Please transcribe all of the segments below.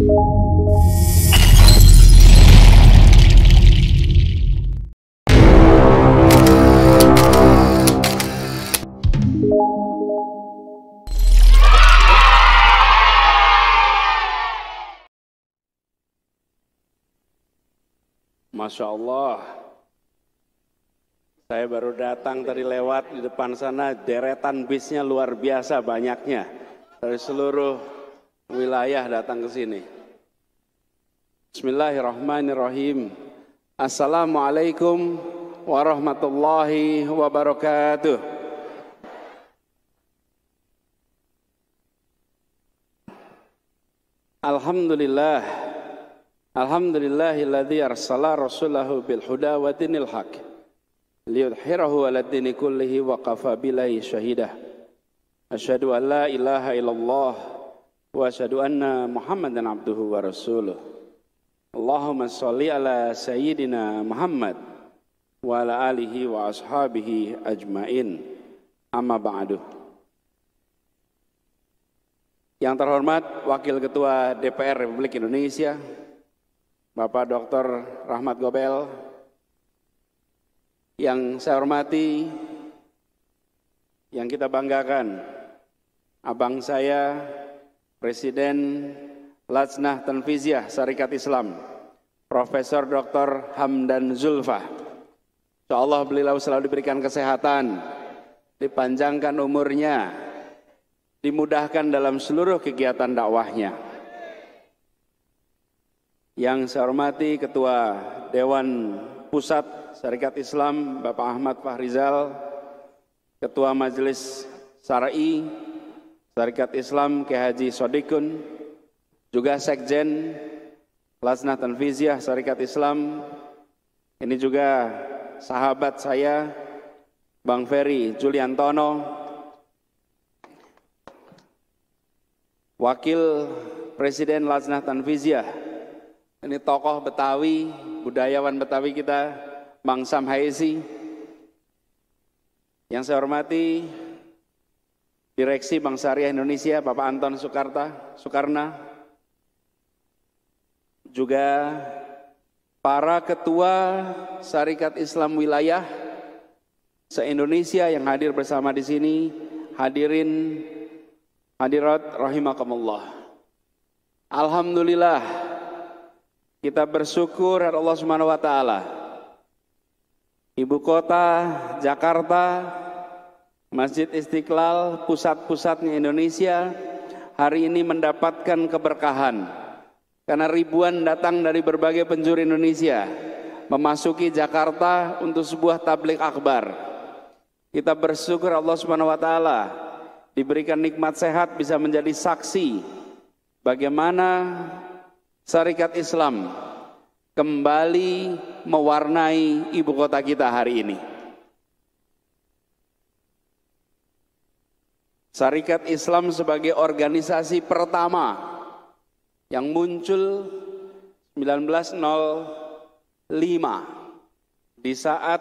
Masya Allah, saya baru datang tadi lewat di depan sana, deretan bisnya luar biasa banyaknya dari seluruh wilayah datang ke sini. Bismillahirrahmanirrahim. Assalamualaikum warahmatullahi wabarakatuh. Alhamdulillah. Alhamdulillahilladzi arsala rasulahu bil huda wa dinil haqq liyudhhirahu 'ala dini kullihi wa kafa billahi shahidah. Asyhadu an la ilaha illallah wa asyhadu anna muhammadan abduhu wa rasuluh Allahumma salli ala sayyidina muhammad wa ala alihi wa ashabihi ajmain amma ba'du yang terhormat Wakil Ketua DPR Republik Indonesia Bapak Dr. Rahmat Gobel yang saya hormati yang kita banggakan abang saya Presiden Latsnah Tanfiziah, Syarikat Islam, Profesor Dr. Hamdan Zulfa. Insyaallah beliau selalu diberikan kesehatan, dipanjangkan umurnya, dimudahkan dalam seluruh kegiatan dakwahnya. Yang saya hormati Ketua Dewan Pusat Syarikat Islam Bapak Ahmad Fahrizal, Ketua Majelis Sarai. Tarikat Islam Ki Haji Sodikun, juga Sekjen Lasnah Tanfiziah Tarikat Islam, ini juga sahabat saya Bang Ferry Juliantono, Wakil Presiden Lasnah Tanfiziah. ini tokoh Betawi, budayawan Betawi kita, Bang Sam Haisi. Yang saya hormati, Direksi Bank Syariah Indonesia Bapak Anton Soekarta, Soekarna, juga para ketua Syarikat Islam Wilayah se-Indonesia yang hadir bersama di sini, hadirin hadirat rahimakumullah. Alhamdulillah kita bersyukur Allah Subhanahu wa taala. Ibu kota Jakarta Masjid Istiqlal, pusat-pusatnya Indonesia, hari ini mendapatkan keberkahan. Karena ribuan datang dari berbagai penjuru Indonesia, memasuki Jakarta untuk sebuah tablik akbar. Kita bersyukur Allah Subhanahu wa taala diberikan nikmat sehat bisa menjadi saksi bagaimana syarikat Islam kembali mewarnai ibu kota kita hari ini. Syarikat Islam sebagai organisasi pertama yang muncul 1905 di saat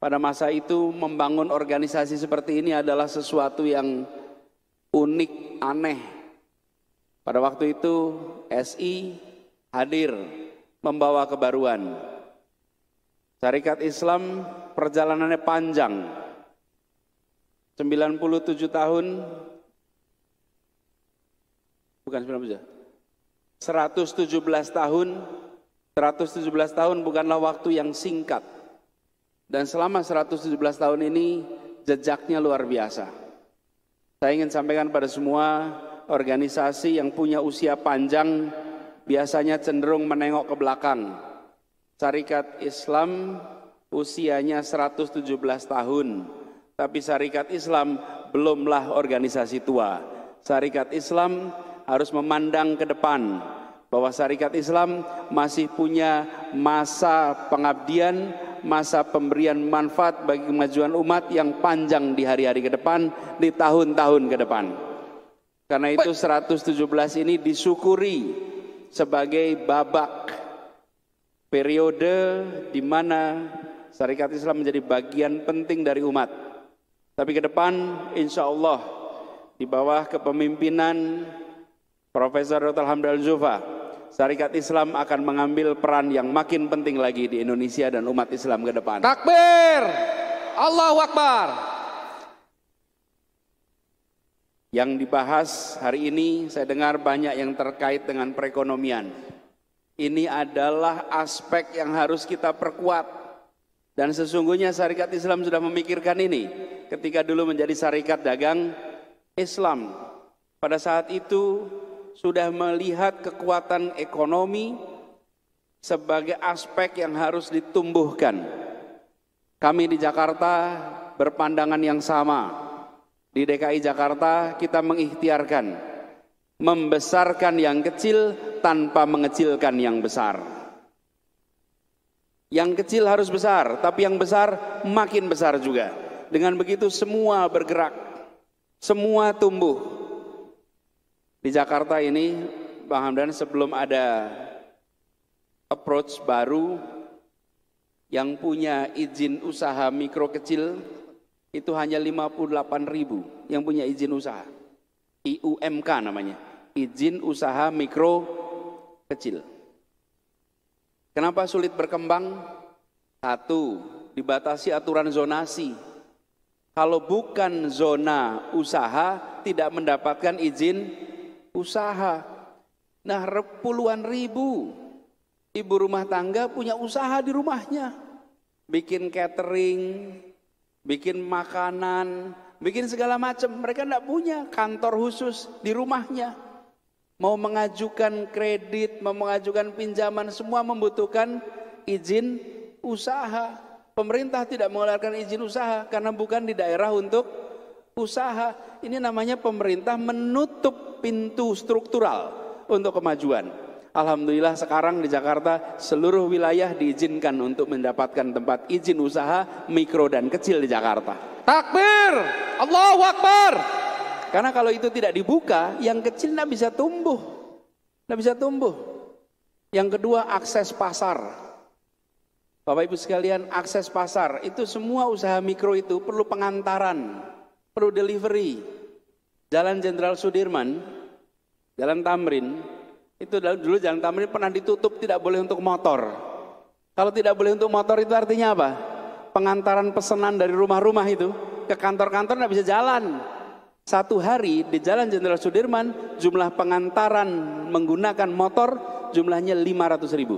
pada masa itu membangun organisasi seperti ini adalah sesuatu yang unik, aneh. Pada waktu itu SI hadir membawa kebaruan. Syarikat Islam perjalanannya panjang 97 tahun bukan 97 117 tahun 117 tahun bukanlah waktu yang singkat dan selama 117 tahun ini jejaknya luar biasa saya ingin sampaikan pada semua organisasi yang punya usia panjang biasanya cenderung menengok ke belakang Syarikat Islam usianya 117 tahun tapi syarikat Islam belumlah organisasi tua. Syarikat Islam harus memandang ke depan bahwa syarikat Islam masih punya masa pengabdian, masa pemberian manfaat bagi kemajuan umat yang panjang di hari-hari ke depan, di tahun-tahun ke depan. Karena itu 117 ini disyukuri sebagai babak periode di mana syarikat Islam menjadi bagian penting dari umat. Tapi ke depan insya Allah di bawah kepemimpinan Profesor Dr. Hamdal Zufa, Syarikat Islam akan mengambil peran yang makin penting lagi di Indonesia dan umat Islam ke depan. Takbir! Allahu Akbar! Yang dibahas hari ini saya dengar banyak yang terkait dengan perekonomian. Ini adalah aspek yang harus kita perkuat. Dan sesungguhnya syarikat Islam sudah memikirkan ini ketika dulu menjadi syarikat dagang Islam. Pada saat itu sudah melihat kekuatan ekonomi sebagai aspek yang harus ditumbuhkan. Kami di Jakarta berpandangan yang sama. Di DKI Jakarta kita mengikhtiarkan membesarkan yang kecil tanpa mengecilkan yang besar. Yang kecil harus besar, tapi yang besar makin besar juga. Dengan begitu semua bergerak, semua tumbuh. Di Jakarta ini, Bang Hamdan sebelum ada approach baru yang punya izin usaha mikro kecil itu hanya 58 ribu yang punya izin usaha. IUMK namanya, izin usaha mikro kecil. Kenapa sulit berkembang? Satu, dibatasi aturan zonasi kalau bukan zona usaha tidak mendapatkan izin usaha. Nah, puluhan ribu ibu rumah tangga punya usaha di rumahnya. Bikin catering, bikin makanan, bikin segala macam. Mereka tidak punya kantor khusus di rumahnya. Mau mengajukan kredit, mau mengajukan pinjaman, semua membutuhkan izin usaha. Pemerintah tidak mengeluarkan izin usaha karena bukan di daerah untuk usaha. Ini namanya pemerintah menutup pintu struktural untuk kemajuan. Alhamdulillah sekarang di Jakarta seluruh wilayah diizinkan untuk mendapatkan tempat izin usaha mikro dan kecil di Jakarta. Takbir! Allahu Akbar! Karena kalau itu tidak dibuka, yang kecil tidak bisa tumbuh. Tidak bisa tumbuh. Yang kedua akses pasar. Bapak Ibu sekalian, akses pasar itu semua usaha mikro itu perlu pengantaran, perlu delivery. Jalan Jenderal Sudirman, Jalan Tamrin, itu dulu Jalan Tamrin pernah ditutup tidak boleh untuk motor. Kalau tidak boleh untuk motor itu artinya apa? Pengantaran pesanan dari rumah-rumah itu ke kantor-kantor tidak bisa jalan. Satu hari di Jalan Jenderal Sudirman jumlah pengantaran menggunakan motor jumlahnya 500 ribu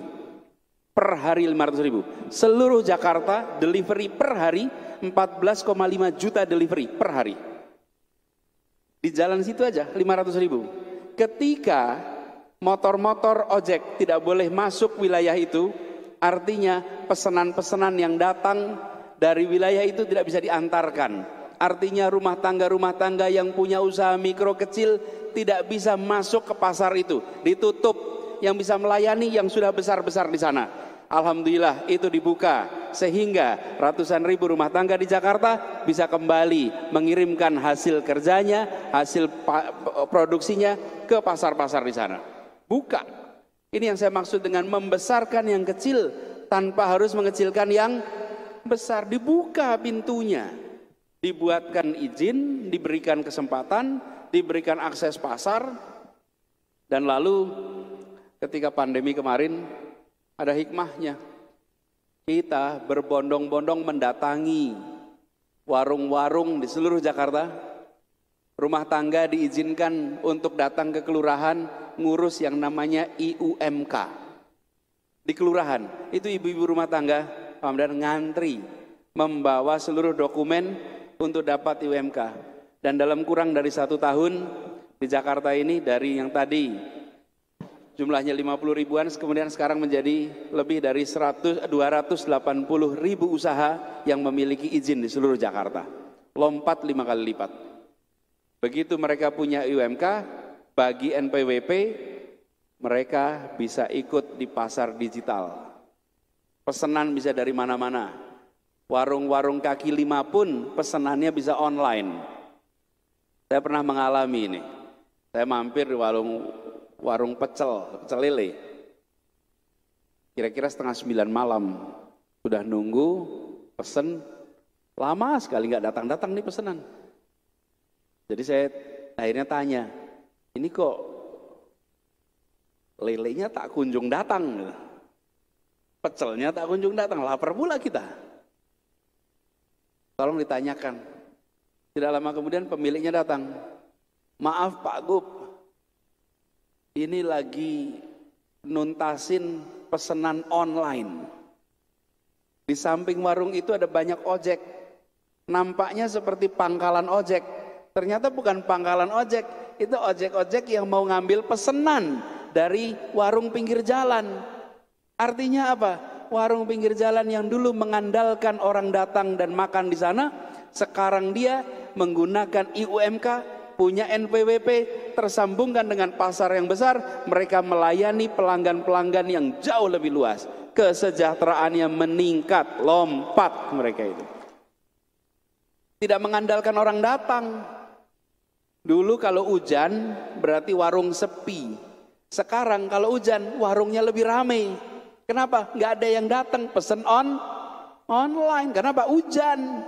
per hari 500 ribu. Seluruh Jakarta delivery per hari 14,5 juta delivery per hari. Di jalan situ aja 500 ribu. Ketika motor-motor ojek tidak boleh masuk wilayah itu, artinya pesanan-pesanan yang datang dari wilayah itu tidak bisa diantarkan. Artinya rumah tangga-rumah tangga yang punya usaha mikro kecil tidak bisa masuk ke pasar itu, ditutup. Yang bisa melayani yang sudah besar-besar di sana Alhamdulillah itu dibuka sehingga ratusan ribu rumah tangga di Jakarta bisa kembali mengirimkan hasil kerjanya, hasil produksinya ke pasar-pasar di sana. Buka. Ini yang saya maksud dengan membesarkan yang kecil tanpa harus mengecilkan yang besar. Dibuka pintunya. Dibuatkan izin, diberikan kesempatan, diberikan akses pasar dan lalu ketika pandemi kemarin ada hikmahnya. Kita berbondong-bondong mendatangi warung-warung di seluruh Jakarta. Rumah tangga diizinkan untuk datang ke kelurahan ngurus yang namanya IUMK. Di kelurahan, itu ibu-ibu rumah tangga dan ngantri membawa seluruh dokumen untuk dapat IUMK. Dan dalam kurang dari satu tahun di Jakarta ini dari yang tadi jumlahnya 50 ribuan kemudian sekarang menjadi lebih dari 100, 280 ribu usaha yang memiliki izin di seluruh Jakarta. Lompat lima kali lipat. Begitu mereka punya UMK, bagi NPWP, mereka bisa ikut di pasar digital. Pesanan bisa dari mana-mana. Warung-warung kaki lima pun pesanannya bisa online. Saya pernah mengalami ini. Saya mampir di warung warung pecel, pecel lele. Kira-kira setengah sembilan malam sudah nunggu pesen lama sekali nggak datang-datang nih pesenan. Jadi saya akhirnya tanya, ini kok lelenya tak kunjung datang, pecelnya tak kunjung datang, lapar pula kita. Tolong ditanyakan. Tidak lama kemudian pemiliknya datang. Maaf Pak Gub ini lagi nuntasin pesanan online. Di samping warung itu ada banyak ojek. Nampaknya seperti pangkalan ojek. Ternyata bukan pangkalan ojek, itu ojek-ojek yang mau ngambil pesanan dari warung pinggir jalan. Artinya apa? Warung pinggir jalan yang dulu mengandalkan orang datang dan makan di sana, sekarang dia menggunakan IUMK, punya NPWP, tersambungkan dengan pasar yang besar, mereka melayani pelanggan-pelanggan yang jauh lebih luas. Kesejahteraannya meningkat, lompat mereka itu. Tidak mengandalkan orang datang. Dulu kalau hujan berarti warung sepi. Sekarang kalau hujan warungnya lebih ramai. Kenapa? Gak ada yang datang pesen on online. Kenapa? Hujan.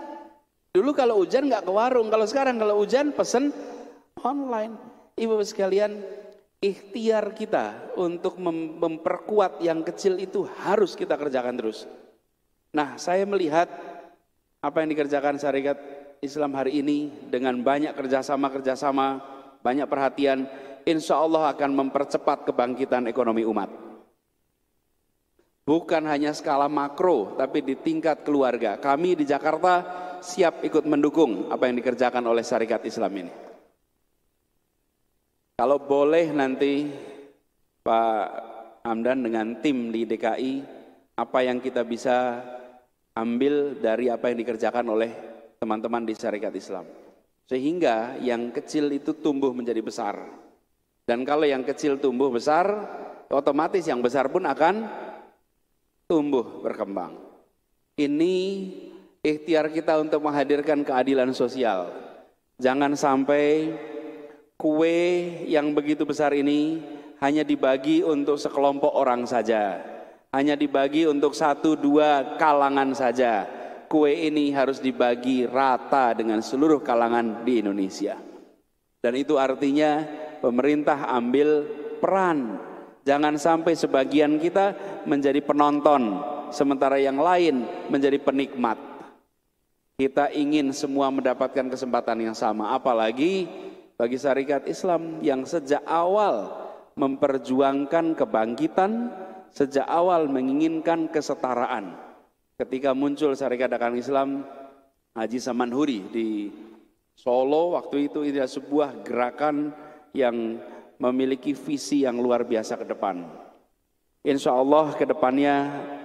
Dulu kalau hujan nggak ke warung. Kalau sekarang kalau hujan pesen online. Ibu sekalian, ikhtiar kita untuk memperkuat yang kecil itu harus kita kerjakan terus. Nah, saya melihat apa yang dikerjakan syarikat Islam hari ini dengan banyak kerjasama-kerjasama, banyak perhatian, insya Allah akan mempercepat kebangkitan ekonomi umat. Bukan hanya skala makro, tapi di tingkat keluarga. Kami di Jakarta siap ikut mendukung apa yang dikerjakan oleh syarikat Islam ini. Kalau boleh nanti Pak Hamdan dengan tim di DKI, apa yang kita bisa ambil dari apa yang dikerjakan oleh teman-teman di Syarikat Islam. Sehingga yang kecil itu tumbuh menjadi besar. Dan kalau yang kecil tumbuh besar, otomatis yang besar pun akan tumbuh berkembang. Ini ikhtiar kita untuk menghadirkan keadilan sosial. Jangan sampai kue yang begitu besar ini hanya dibagi untuk sekelompok orang saja. Hanya dibagi untuk satu dua kalangan saja. Kue ini harus dibagi rata dengan seluruh kalangan di Indonesia. Dan itu artinya pemerintah ambil peran. Jangan sampai sebagian kita menjadi penonton, sementara yang lain menjadi penikmat. Kita ingin semua mendapatkan kesempatan yang sama, apalagi bagi syarikat Islam yang sejak awal memperjuangkan kebangkitan, sejak awal menginginkan kesetaraan. Ketika muncul syarikat dagang Islam Haji Samanhuri di Solo waktu itu ini sebuah gerakan yang memiliki visi yang luar biasa ke depan. Insya Allah ke depannya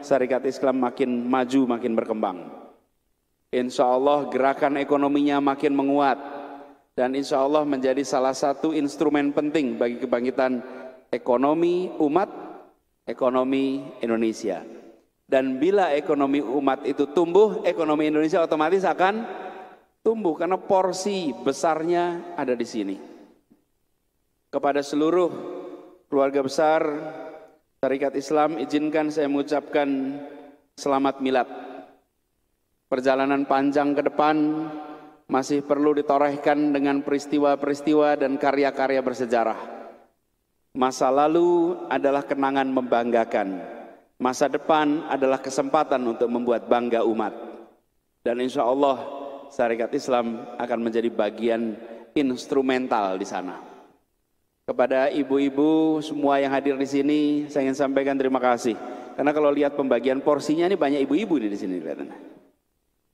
syarikat Islam makin maju, makin berkembang. Insya Allah gerakan ekonominya makin menguat, dan insya Allah menjadi salah satu instrumen penting bagi kebangkitan ekonomi umat, ekonomi Indonesia. Dan bila ekonomi umat itu tumbuh, ekonomi Indonesia otomatis akan tumbuh karena porsi besarnya ada di sini. Kepada seluruh keluarga besar Tarikat Islam, izinkan saya mengucapkan selamat milad. Perjalanan panjang ke depan masih perlu ditorehkan dengan peristiwa-peristiwa dan karya-karya bersejarah. Masa lalu adalah kenangan membanggakan. Masa depan adalah kesempatan untuk membuat bangga umat. Dan insya Allah syarikat Islam akan menjadi bagian instrumental di sana. Kepada ibu-ibu semua yang hadir di sini, saya ingin sampaikan terima kasih. Karena kalau lihat pembagian porsinya ini banyak ibu-ibu di sini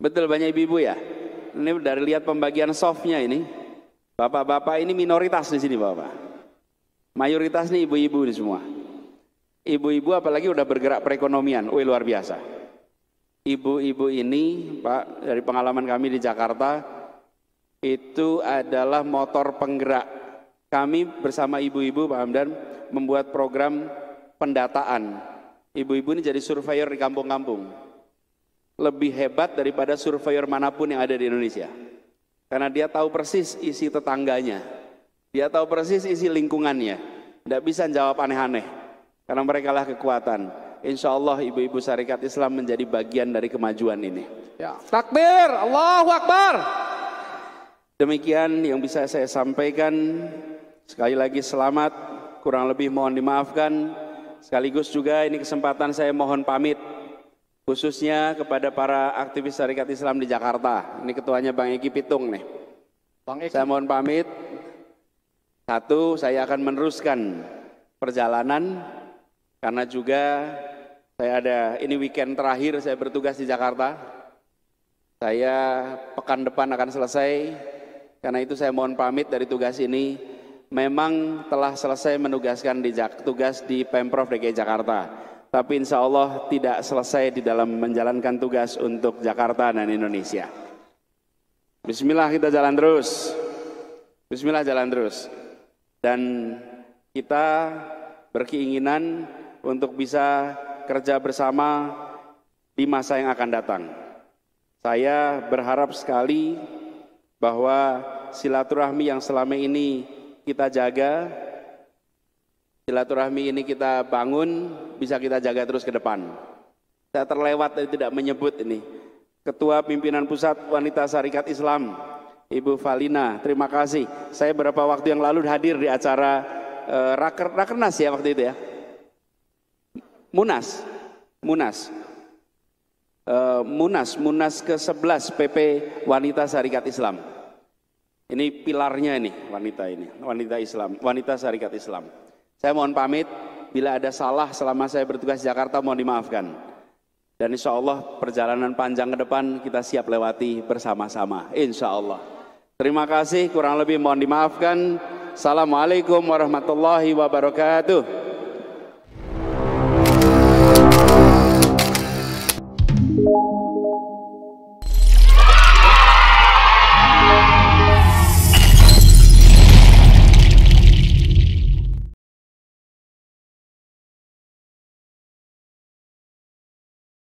Betul banyak ibu-ibu ya? ini dari lihat pembagian softnya ini, bapak-bapak ini minoritas di sini bapak. Mayoritas nih ibu-ibu ini semua. Ibu-ibu apalagi udah bergerak perekonomian, wih luar biasa. Ibu-ibu ini, Pak, dari pengalaman kami di Jakarta, itu adalah motor penggerak. Kami bersama ibu-ibu, Pak Hamdan, membuat program pendataan. Ibu-ibu ini jadi surveyor di kampung-kampung lebih hebat daripada surveyor manapun yang ada di Indonesia. Karena dia tahu persis isi tetangganya. Dia tahu persis isi lingkungannya. Tidak bisa jawab aneh-aneh. Karena mereka lah kekuatan. Insya Allah ibu-ibu syarikat Islam menjadi bagian dari kemajuan ini. Ya. Takbir, Allahu Akbar. Demikian yang bisa saya sampaikan. Sekali lagi selamat, kurang lebih mohon dimaafkan. Sekaligus juga ini kesempatan saya mohon pamit khususnya kepada para aktivis syarikat Islam di Jakarta. Ini ketuanya Bang Eki Pitung nih. Bang Eki. Saya mohon pamit. Satu, saya akan meneruskan perjalanan karena juga saya ada ini weekend terakhir saya bertugas di Jakarta. Saya pekan depan akan selesai. Karena itu saya mohon pamit dari tugas ini. Memang telah selesai menugaskan di tugas di Pemprov DKI Jakarta tapi insya Allah tidak selesai di dalam menjalankan tugas untuk Jakarta dan Indonesia. Bismillah kita jalan terus. Bismillah jalan terus. Dan kita berkeinginan untuk bisa kerja bersama di masa yang akan datang. Saya berharap sekali bahwa silaturahmi yang selama ini kita jaga silaturahmi ini kita bangun bisa kita jaga terus ke depan. Saya terlewat dan tidak menyebut ini. Ketua Pimpinan Pusat Wanita Syarikat Islam, Ibu Valina, terima kasih. Saya beberapa waktu yang lalu hadir di acara uh, raker, Rakernas ya waktu itu ya. Munas, Munas. Uh, Munas, Munas ke-11 PP Wanita Syarikat Islam. Ini pilarnya ini wanita ini, wanita Islam, wanita syarikat Islam. Saya mohon pamit, bila ada salah selama saya bertugas di Jakarta mohon dimaafkan. Dan insya Allah perjalanan panjang ke depan kita siap lewati bersama-sama. Insya Allah. Terima kasih, kurang lebih mohon dimaafkan. Assalamualaikum warahmatullahi wabarakatuh.